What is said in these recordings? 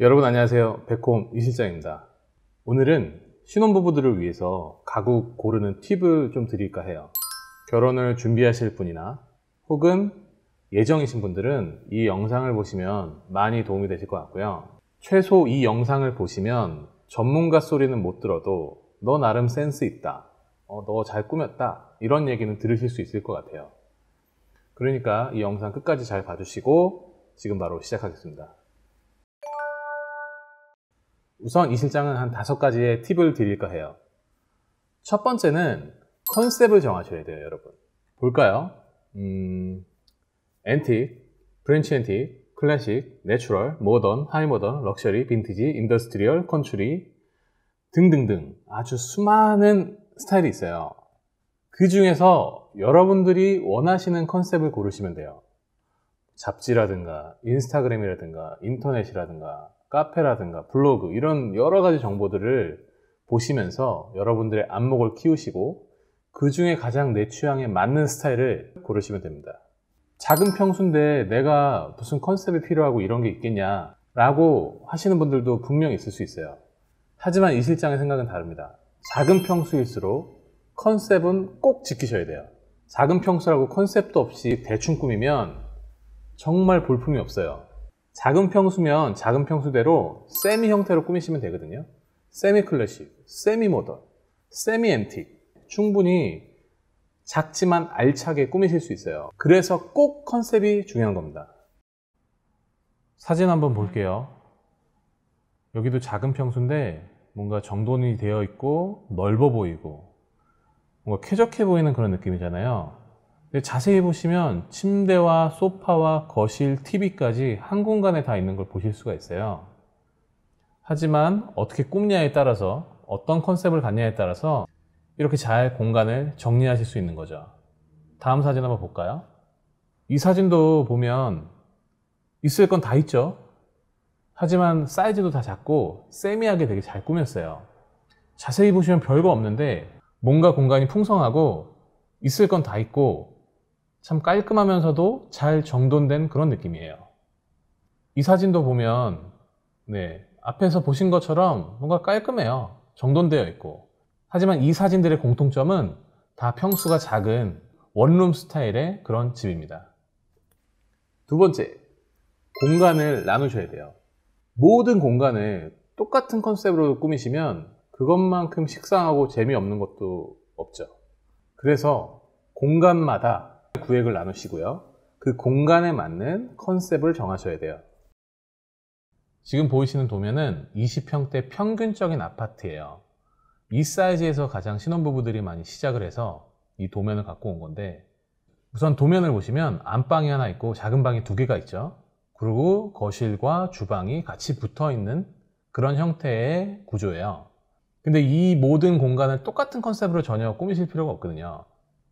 여러분 안녕하세요. 백홈 이실장입니다. 오늘은 신혼부부들을 위해서 가구 고르는 팁을 좀 드릴까 해요. 결혼을 준비하실 분이나 혹은 예정이신 분들은 이 영상을 보시면 많이 도움이 되실 것 같고요. 최소 이 영상을 보시면 전문가 소리는 못 들어도 너 나름 센스 있다. 어, 너 잘 꾸몄다. 이런 얘기는 들으실 수 있을 것 같아요. 그러니까 이 영상 끝까지 잘 봐주시고 지금 바로 시작하겠습니다. 우선 이 실장은 한 다섯 가지의 팁을 드릴까 해요. 첫 번째는 컨셉을 정하셔야 돼요, 여러분. 볼까요? 음, 앤틱, 브랜치 앤틱, 클래식, 내추럴, 모던, 하이모던, 럭셔리, 빈티지, 인더스트리얼, 컨츄리 등등등 아주 수많은 스타일이 있어요. 그 중에서 여러분들이 원하시는 컨셉을 고르시면 돼요. 잡지라든가 인스타그램이라든가 인터넷이라든가 카페라든가 블로그 이런 여러 가지 정보들을 보시면서 여러분들의 안목을 키우시고 그 중에 가장 내 취향에 맞는 스타일을 고르시면 됩니다. 작은 평수인데 내가 무슨 컨셉이 필요하고 이런 게 있겠냐 라고 하시는 분들도 분명 있을 수 있어요. 하지만 이 실장의 생각은 다릅니다. 작은 평수일수록 컨셉은 꼭 지키셔야 돼요. 작은 평수라고 컨셉도 없이 대충 꾸미면 정말 볼품이 없어요. 작은 평수면 작은 평수대로 세미 형태로 꾸미시면 되거든요. 세미 클래식, 세미 모던, 세미 앤틱 충분히 작지만 알차게 꾸미실 수 있어요. 그래서 꼭 컨셉이 중요한 겁니다. 사진 한번 볼게요. 여기도 작은 평수인데 뭔가 정돈이 되어 있고 넓어 보이고 뭔가 쾌적해 보이는 그런 느낌이잖아요. 자세히 보시면 침대와 소파와 거실, TV까지 한 공간에 다 있는 걸 보실 수가 있어요. 하지만 어떻게 꾸미냐에 따라서 어떤 컨셉을 갖냐에 따라서 이렇게 잘 공간을 정리하실 수 있는 거죠. 다음 사진 한번 볼까요? 이 사진도 보면 있을 건 다 있죠. 하지만 사이즈도 다 작고 세미하게 되게 잘 꾸몄어요. 자세히 보시면 별거 없는데 뭔가 공간이 풍성하고 있을 건 다 있고 참 깔끔하면서도 잘 정돈된 그런 느낌이에요. 이 사진도 보면 네, 앞에서 보신 것처럼 뭔가 깔끔해요. 정돈되어 있고. 하지만 이 사진들의 공통점은 다 평수가 작은 원룸 스타일의 그런 집입니다. 두 번째, 공간을 나누셔야 돼요. 모든 공간을 똑같은 컨셉으로 꾸미시면 그것만큼 식상하고 재미없는 것도 없죠. 그래서 공간마다 구획을 나누시고요. 그 공간에 맞는 컨셉을 정하셔야 돼요. 지금 보이시는 도면은 20평대 평균적인 아파트예요. 이 사이즈에서 가장 신혼부부들이 많이 시작을 해서 이 도면을 갖고 온 건데 우선 도면을 보시면 안방이 하나 있고 작은 방이 두 개가 있죠. 그리고 거실과 주방이 같이 붙어 있는 그런 형태의 구조예요. 근데 이 모든 공간을 똑같은 컨셉으로 전혀 꾸미실 필요가 없거든요.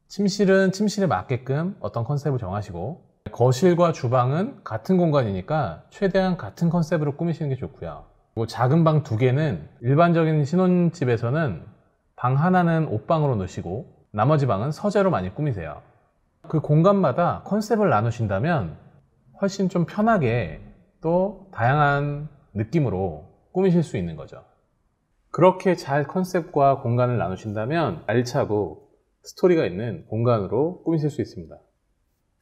침실은 침실에 맞게끔 어떤 컨셉을 정하시고 거실과 주방은 같은 공간이니까 최대한 같은 컨셉으로 꾸미시는 게 좋고요. 그리고 작은 방 두 개는 일반적인 신혼집에서는 방 하나는 옷방으로 놓으시고 나머지 방은 서재로 많이 꾸미세요. 그 공간마다 컨셉을 나누신다면 훨씬 좀 편하게 또 다양한 느낌으로 꾸미실 수 있는 거죠. 그렇게 잘 컨셉과 공간을 나누신다면 알차고 스토리가 있는 공간으로 꾸미실 수 있습니다.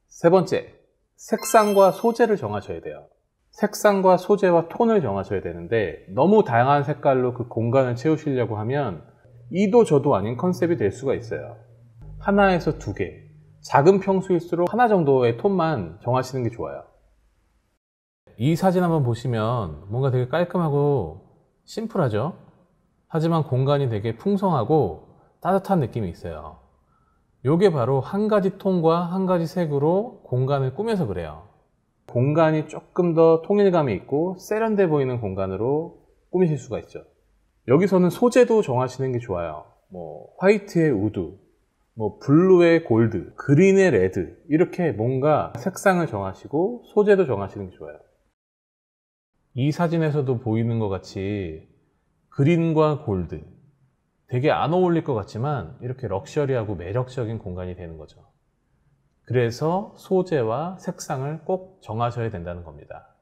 세 번째, 색상과 소재를 정하셔야 돼요. 색상과 소재와 톤을 정하셔야 되는데 너무 다양한 색깔로 그 공간을 채우시려고 하면 이도 저도 아닌 컨셉이 될 수가 있어요. 하나에서 두 개, 작은 평수일수록 하나 정도의 톤만 정하시는 게 좋아요. 이 사진 한번 보시면 뭔가 되게 깔끔하고 심플하죠? 하지만 공간이 되게 풍성하고 따뜻한 느낌이 있어요. 요게 바로 한 가지 톤과 한 가지 색으로 공간을 꾸며서 그래요. 공간이 조금 더 통일감이 있고 세련돼 보이는 공간으로 꾸미실 수가 있죠. 여기서는 소재도 정하시는 게 좋아요. 뭐 화이트의 우드, 뭐 블루의 골드, 그린의 레드 이렇게 뭔가 색상을 정하시고 소재도 정하시는 게 좋아요. 이 사진에서도 보이는 것 같이 그린과 골드 되게 안 어울릴 것 같지만 이렇게 럭셔리하고 매력적인 공간이 되는 거죠. 그래서 소재와 색상을 꼭 정하셔야 된다는 겁니다.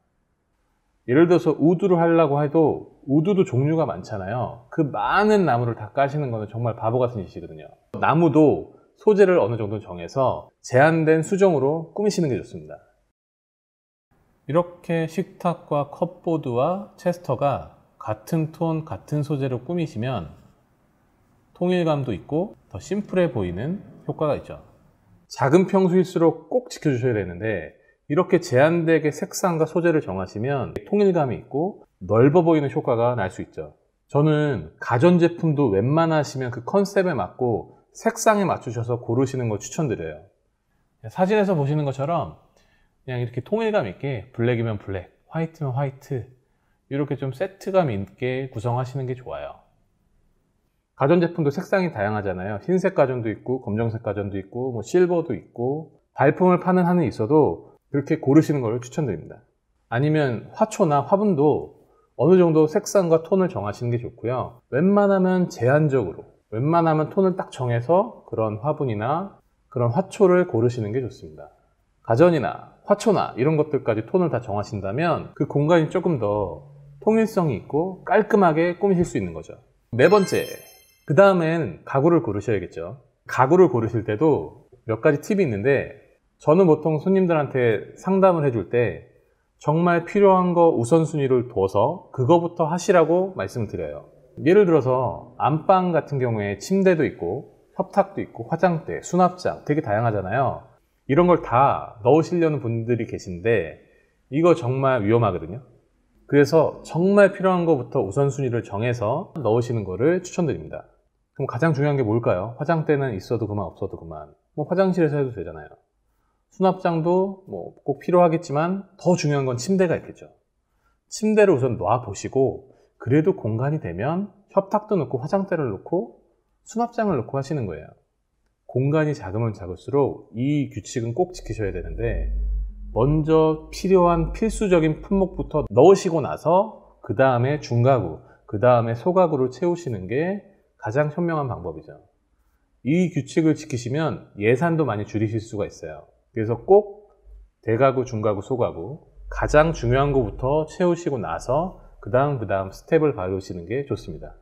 예를 들어서 우드로 하려고 해도 우드도 종류가 많잖아요. 그 많은 나무를 다 까시는 거는 정말 바보 같은 짓이거든요. 나무도 소재를 어느 정도 정해서 제한된 수정으로 꾸미시는 게 좋습니다. 이렇게 식탁과 컵보드와 체스터가 같은 톤, 같은 소재로 꾸미시면 통일감도 있고 더 심플해 보이는 효과가 있죠. 작은 평수일수록 꼭 지켜주셔야 되는데 이렇게 제한되게 색상과 소재를 정하시면 통일감이 있고 넓어 보이는 효과가 날 수 있죠. 저는 가전제품도 웬만하시면 그 컨셉에 맞고 색상에 맞추셔서 고르시는 걸 추천드려요. 사진에서 보시는 것처럼 그냥 이렇게 통일감 있게 블랙이면 블랙, 화이트면 화이트 이렇게 좀 세트감 있게 구성하시는 게 좋아요. 가전제품도 색상이 다양하잖아요. 흰색 가전도 있고 검정색 가전도 있고 뭐 실버도 있고 발품을 파는 한은 있어도 그렇게 고르시는 걸 추천드립니다. 아니면 화초나 화분도 어느 정도 색상과 톤을 정하시는 게 좋고요. 웬만하면 제한적으로 웬만하면 톤을 딱 정해서 그런 화분이나 그런 화초를 고르시는 게 좋습니다. 가전이나 화초나 이런 것들까지 톤을 다 정하신다면 그 공간이 조금 더 통일성이 있고 깔끔하게 꾸미실 수 있는 거죠. 네 번째, 그 다음엔 가구를 고르셔야겠죠. 가구를 고르실 때도 몇 가지 팁이 있는데 저는 보통 손님들한테 상담을 해줄 때 정말 필요한 거 우선순위를 둬서 그거부터 하시라고 말씀을 드려요. 예를 들어서 안방 같은 경우에 침대도 있고 협탁도 있고 화장대, 수납장 되게 다양하잖아요. 이런 걸 다 넣으시려는 분들이 계신데 이거 정말 위험하거든요. 그래서 정말 필요한 것부터 우선순위를 정해서 넣으시는 것을 추천드립니다. 그럼 가장 중요한 게 뭘까요? 화장대는 있어도 그만 없어도 그만. 뭐 화장실에서 해도 되잖아요. 수납장도 뭐 꼭 필요하겠지만 더 중요한 건 침대가 있겠죠. 침대를 우선 놔보시고 그래도 공간이 되면 협탁도 놓고 화장대를 놓고 수납장을 놓고 하시는 거예요. 공간이 작으면 작을수록 이 규칙은 꼭 지키셔야 되는데 먼저 필요한 필수적인 품목부터 넣으시고 나서 그 다음에 중가구, 그 다음에 소가구를 채우시는 게 가장 현명한 방법이죠. 이 규칙을 지키시면 예산도 많이 줄이실 수가 있어요. 그래서 꼭 대가구, 중가구, 소가구 가장 중요한 거부터 채우시고 나서 그 다음 그 다음 스텝을 밟으시는 게 좋습니다.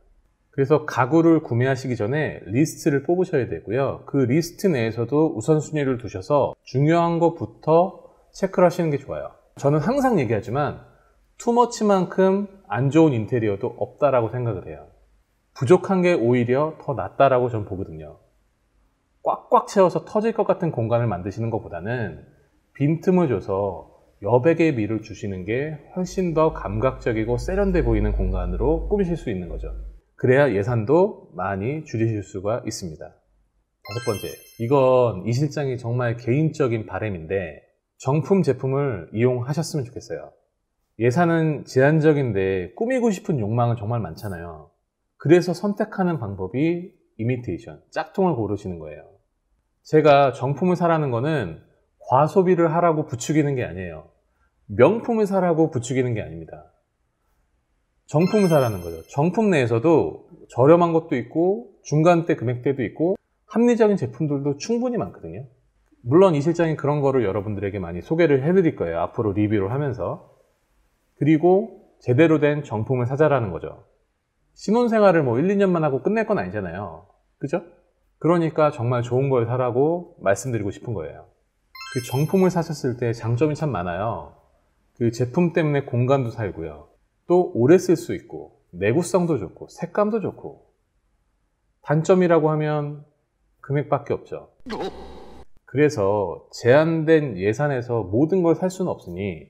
그래서 가구를 구매하시기 전에 리스트를 뽑으셔야 되고요. 그 리스트 내에서도 우선순위를 두셔서 중요한 것부터 체크를 하시는 게 좋아요. 저는 항상 얘기하지만 투머치만큼 안 좋은 인테리어도 없다라고 생각을 해요. 부족한 게 오히려 더 낫다라고 저는 보거든요. 꽉꽉 채워서 터질 것 같은 공간을 만드시는 것보다는 빈틈을 줘서 여백의 미를 주시는 게 훨씬 더 감각적이고 세련돼 보이는 공간으로 꾸미실 수 있는 거죠. 그래야 예산도 많이 줄이실 수가 있습니다. 다섯 번째, 이건 이 실장이 정말 개인적인 바램인데 정품 제품을 이용하셨으면 좋겠어요. 예산은 제한적인데 꾸미고 싶은 욕망은 정말 많잖아요. 그래서 선택하는 방법이 이미테이션, 짝퉁을 고르시는 거예요. 제가 정품을 사라는 거는 과소비를 하라고 부추기는 게 아니에요. 명품을 사라고 부추기는 게 아닙니다. 정품을 사라는 거죠. 정품 내에서도 저렴한 것도 있고 중간대 금액대도 있고 합리적인 제품들도 충분히 많거든요. 물론 이 실장이 그런 거를 여러분들에게 많이 소개를 해드릴 거예요. 앞으로 리뷰를 하면서. 그리고 제대로 된 정품을 사자라는 거죠. 신혼생활을 뭐 1, 2년만 하고 끝낼 건 아니잖아요. 그죠? 그러니까 정말 좋은 걸 사라고 말씀드리고 싶은 거예요. 그 정품을 사셨을 때 장점이 참 많아요. 그 제품 때문에 공간도 살고요. 또 오래 쓸 수 있고, 내구성도 좋고, 색감도 좋고. 단점이라고 하면 금액밖에 없죠. 그래서 제한된 예산에서 모든 걸 살 수는 없으니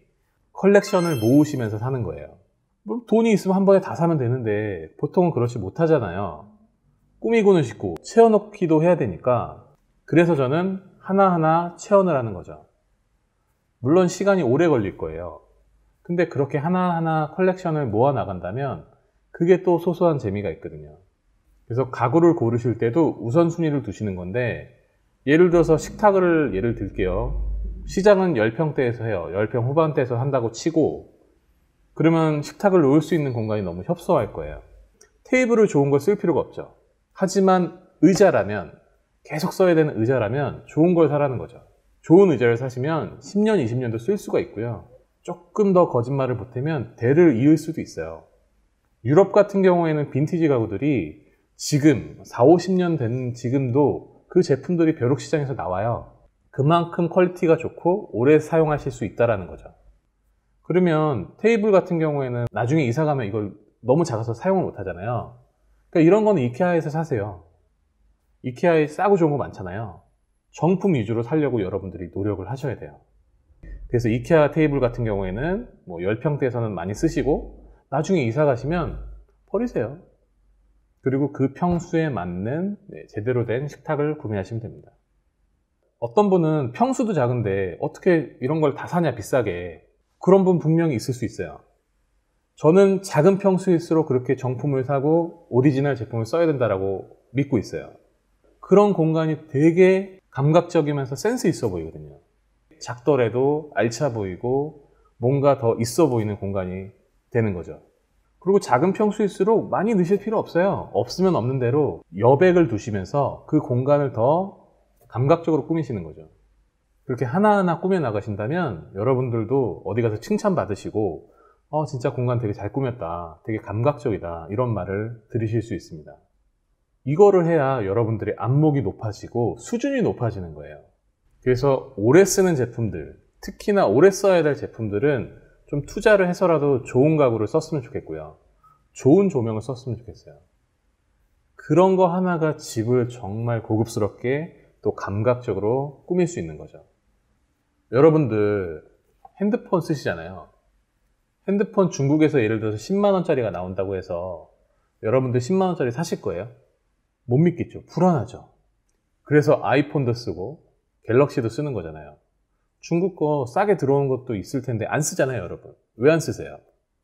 컬렉션을 모으시면서 사는 거예요. 뭐 돈이 있으면 한 번에 다 사면 되는데 보통은 그렇지 못하잖아요. 꾸미고는 싶고 채워넣기도 해야 되니까 그래서 저는 하나하나 채워을 하는 거죠. 물론 시간이 오래 걸릴 거예요. 근데 그렇게 하나하나 컬렉션을 모아 나간다면 그게 또 소소한 재미가 있거든요. 그래서 가구를 고르실 때도 우선순위를 두시는 건데 예를 들어서 식탁을 예를 들게요. 시장은 10평대에서 해요. 10평 후반대에서 한다고 치고 그러면 식탁을 놓을 수 있는 공간이 너무 협소할 거예요. 테이블을 좋은 걸 쓸 필요가 없죠. 하지만 의자라면 계속 써야 되는 의자라면 좋은 걸 사라는 거죠. 좋은 의자를 사시면 10년, 20년도 쓸 수가 있고요. 조금 더 거짓말을 보태면 대를 이을 수도 있어요. 유럽 같은 경우에는 빈티지 가구들이 지금 4, 50년 된 지금도 그 제품들이 벼룩 시장에서 나와요. 그만큼 퀄리티가 좋고 오래 사용하실 수 있다라는 거죠. 그러면 테이블 같은 경우에는 나중에 이사 가면 이걸 너무 작아서 사용을 못 하잖아요. 그러니까 이런 거는 이케아에서 사세요. 이케아에 싸고 좋은 거 많잖아요. 정품 위주로 살려고 여러분들이 노력을 하셔야 돼요. 그래서 이케아 테이블 같은 경우에는 뭐 10평대에서는 많이 쓰시고 나중에 이사 가시면 버리세요. 그리고 그 평수에 맞는 네, 제대로 된 식탁을 구매하시면 됩니다. 어떤 분은 평수도 작은데 어떻게 이런 걸 다 사냐 비싸게 그런 분 분명히 있을 수 있어요. 저는 작은 평수일수록 그렇게 정품을 사고 오리지널 제품을 써야 된다라고 믿고 있어요. 그런 공간이 되게 감각적이면서 센스 있어 보이거든요. 작더라도 알차 보이고 뭔가 더 있어 보이는 공간이 되는 거죠. 그리고 작은 평수일수록 많이 넣으실 필요 없어요. 없으면 없는 대로 여백을 두시면서 그 공간을 더 감각적으로 꾸미시는 거죠. 그렇게 하나하나 꾸며 나가신다면 여러분들도 어디 가서 칭찬받으시고 어, 진짜 공간 되게 잘 꾸몄다. 되게 감각적이다. 이런 말을 들으실 수 있습니다. 이거를 해야 여러분들의 안목이 높아지고 수준이 높아지는 거예요. 그래서 오래 쓰는 제품들, 특히나 오래 써야 될 제품들은 좀 투자를 해서라도 좋은 가구를 썼으면 좋겠고요. 좋은 조명을 썼으면 좋겠어요. 그런 거 하나가 집을 정말 고급스럽게 또 감각적으로 꾸밀 수 있는 거죠. 여러분들 핸드폰 쓰시잖아요. 핸드폰 중국에서 예를 들어서 10만원짜리가 나온다고 해서 여러분들 10만원짜리 사실 거예요? 못 믿겠죠. 불안하죠. 그래서 아이폰도 쓰고 갤럭시도 쓰는 거잖아요. 중국 거 싸게 들어온 것도 있을 텐데 안 쓰잖아요, 여러분. 왜 안 쓰세요?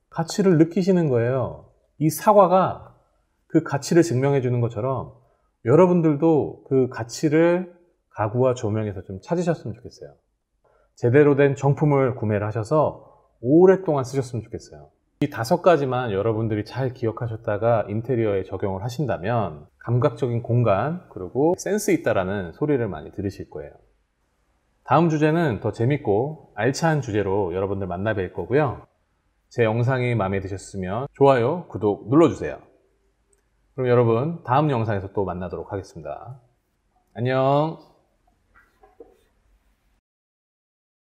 가치를 느끼시는 거예요. 이 사과가 그 가치를 증명해 주는 것처럼 여러분들도 그 가치를 가구와 조명에서 좀 찾으셨으면 좋겠어요. 제대로 된 정품을 구매를 하셔서 오랫동안 쓰셨으면 좋겠어요. 이 다섯 가지만 여러분들이 잘 기억하셨다가 인테리어에 적용을 하신다면 감각적인 공간 그리고 센스 있다라는 소리를 많이 들으실 거예요. 다음 주제는 더 재밌고 알찬 주제로 여러분들 만나 뵐 거고요. 제 영상이 마음에 드셨으면 좋아요, 구독 눌러주세요. 그럼 여러분 다음 영상에서 또 만나도록 하겠습니다. 안녕!